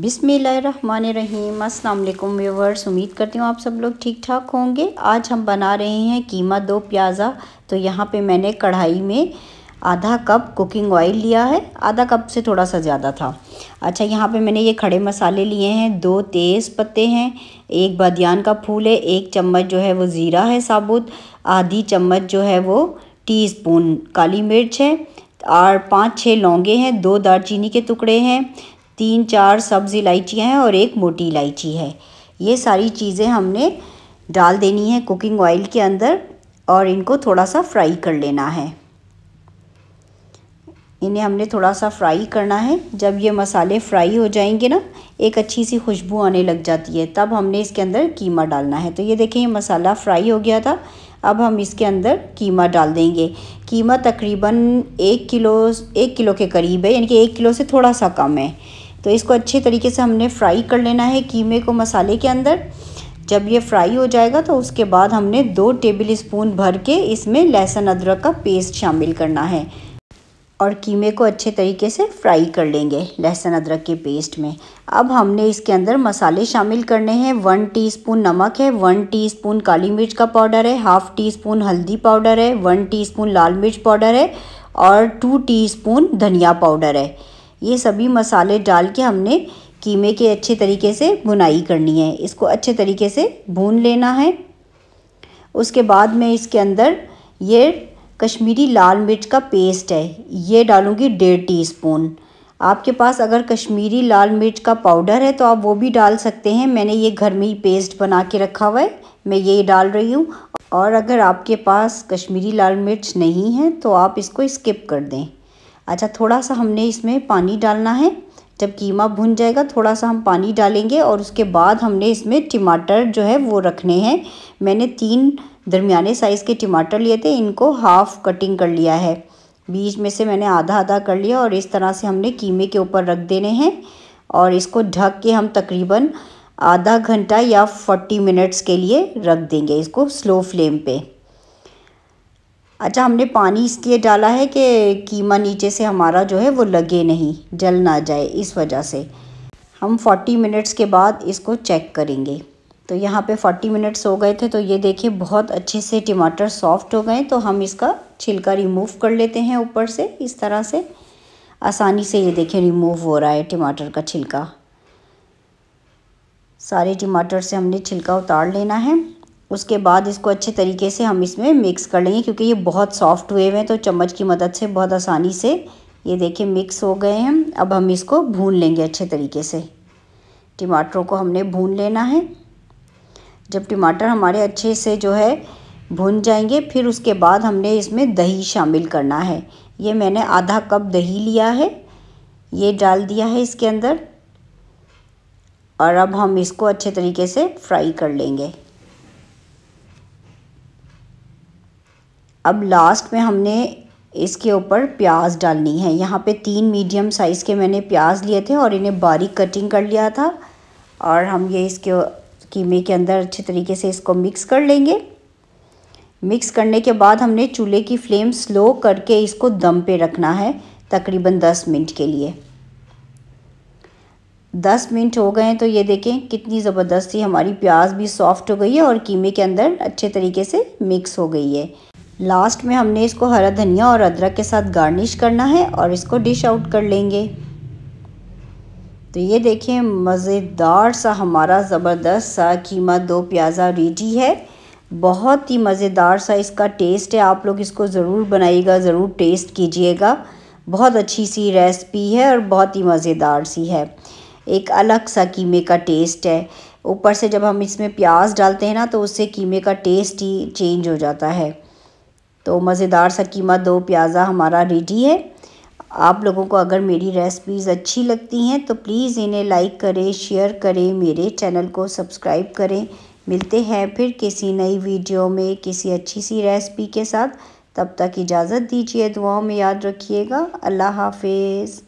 बिसमीम अल्लाम व्यूवर्स उम्मीद करती हूँ आप सब लोग ठीक ठाक होंगे आज हम बना रहे हैं कीमा दो प्याज़ा तो यहाँ पे मैंने कढ़ाई में आधा कप कुकिंग ऑयल लिया है आधा कप से थोड़ा सा ज़्यादा था अच्छा यहाँ पे मैंने ये खड़े मसाले लिए हैं दो तेज़ पत्ते हैं एक बदियान का फूल है एक चम्मच जो है वो ज़ीरा है साबुत आधी चम्मच जो है वो टी स्पून काली मिर्च है और पाँच छः लौंगे हैं दो दालचीनी के टुकड़े हैं तीन चार सब्ज़ इलायचियाँ हैं और एक मोटी इलायची है ये सारी चीज़ें हमने डाल देनी है कुकिंग ऑयल के अंदर और इनको थोड़ा सा फ्राई कर लेना है इन्हें हमने थोड़ा सा फ्राई करना है जब ये मसाले फ्राई हो जाएंगे ना एक अच्छी सी खुशबू आने लग जाती है तब हमने इसके अंदर कीमा डालना है तो ये देखें ये मसाला फ्राई हो गया था अब हम इसके अंदर कीमा डाल देंगे कीमा तकरीबन एक किलो एक किलो के करीब है यानी कि एक किलो से थोड़ा सा कम है तो इसको अच्छे तरीके से हमने फ्राई कर लेना है कीमे को मसाले के अंदर जब ये फ्राई हो जाएगा तो उसके बाद हमने दो टेबल स्पून भर के इसमें लहसुन अदरक का पेस्ट शामिल करना है और कीमे को अच्छे तरीके से फ्राई कर लेंगे लहसुन अदरक के पेस्ट में अब हमने इसके अंदर मसाले शामिल करने हैं वन टीस्पून नमक है वन टीस्पून काली मिर्च का पाउडर है हाफ़ टी स्पून हल्दी पाउडर है वन टीस्पून लाल मिर्च पाउडर है और टू टीस्पून धनिया पाउडर है ये सभी मसाले डाल के हमने कीमे के अच्छे तरीके से भुनाई करनी है इसको अच्छे तरीके से भून लेना है उसके बाद में इसके अंदर ये कश्मीरी लाल मिर्च का पेस्ट है ये डालूंगी डेढ़ टीस्पून आपके पास अगर कश्मीरी लाल मिर्च का पाउडर है तो आप वो भी डाल सकते हैं मैंने ये घर में ही पेस्ट बना के रखा हुआ है मैं ये डाल रही हूँ और अगर आपके पास कश्मीरी लाल मिर्च नहीं है तो आप इसको स्किप कर दें अच्छा थोड़ा सा हमने इसमें पानी डालना है जब कीमा भुन जाएगा थोड़ा सा हम पानी डालेंगे और उसके बाद हमने इसमें टमाटर जो है वो रखने हैं मैंने तीन दरमियाने साइज़ के टमाटर लिए थे इनको हाफ़ कटिंग कर लिया है बीच में से मैंने आधा आधा कर लिया और इस तरह से हमने कीमे के ऊपर रख देने हैं और इसको ढक के हम तकरीबन आधा घंटा या फोर्टी मिनट्स के लिए रख देंगे इसको स्लो फ्लेम पे अच्छा हमने पानी इसलिए डाला है कि कीमा नीचे से हमारा जो है वो लगे नहीं जल ना जाए इस वजह से हम 40 मिनट्स के बाद इसको चेक करेंगे तो यहाँ पे 40 मिनट्स हो गए थे तो ये देखिए बहुत अच्छे से टमाटर सॉफ्ट हो गए तो हम इसका छिलका रिमूव कर लेते हैं ऊपर से इस तरह से आसानी से ये देखिए रिमूव हो रहा है टमाटर का छिलका सारे टमाटर से हमने छिलका उतार लेना है उसके बाद इसको अच्छे तरीके से हम इसमें मिक्स कर लेंगे क्योंकि ये बहुत सॉफ्ट हुए हुए हैं तो चम्मच की मदद से बहुत आसानी से ये देखिए मिक्स हो गए हैं अब हम इसको भून लेंगे अच्छे तरीके से टमाटरों को हमने भून लेना है जब टमाटर हमारे अच्छे से जो है भून जाएंगे फिर उसके बाद हमने इसमें दही शामिल करना है ये मैंने आधा कप दही लिया है ये डाल दिया है इसके अंदर और अब हम इसको अच्छे तरीके से फ्राई कर लेंगे अब लास्ट में हमने इसके ऊपर प्याज डालनी है यहाँ पे तीन मीडियम साइज़ के मैंने प्याज लिए थे और इन्हें बारीक कटिंग कर लिया था और हम ये इसके कीमे के अंदर अच्छे तरीके से इसको मिक्स कर लेंगे मिक्स करने के बाद हमने चूल्हे की फ्लेम स्लो करके इसको दम पे रखना है तकरीबन दस मिनट के लिए दस मिनट हो गए तो ये देखें कितनी ज़बरदस्ती हमारी प्याज भी सॉफ्ट हो गई है और कीमे के अंदर अच्छे तरीके से मिक्स हो गई है लास्ट में हमने इसको हरा धनिया और अदरक के साथ गार्निश करना है और इसको डिश आउट कर लेंगे तो ये देखिए मज़ेदार सा हमारा ज़बरदस्त सा कीमा दो प्याज़ा रेडी है बहुत ही मज़ेदार सा इसका टेस्ट है आप लोग इसको ज़रूर बनाइएगा ज़रूर टेस्ट कीजिएगा बहुत अच्छी सी रेसिपी है और बहुत ही मज़ेदार सी है एक अलग सा कीमे का टेस्ट है ऊपर से जब हम इसमें प्याज डालते हैं ना तो उससे कीमे का टेस्ट ही चेंज हो जाता है तो मज़ेदार सा कीमा दो प्याज़ा हमारा रेडी है आप लोगों को अगर मेरी रेसिपीज़ अच्छी लगती हैं तो प्लीज़ इन्हें लाइक करें शेयर करें मेरे चैनल को सब्सक्राइब करें मिलते हैं फिर किसी नई वीडियो में किसी अच्छी सी रेसिपी के साथ तब तक इजाज़त दीजिए दुआओं में याद रखिएगा अल्लाह हाफिज़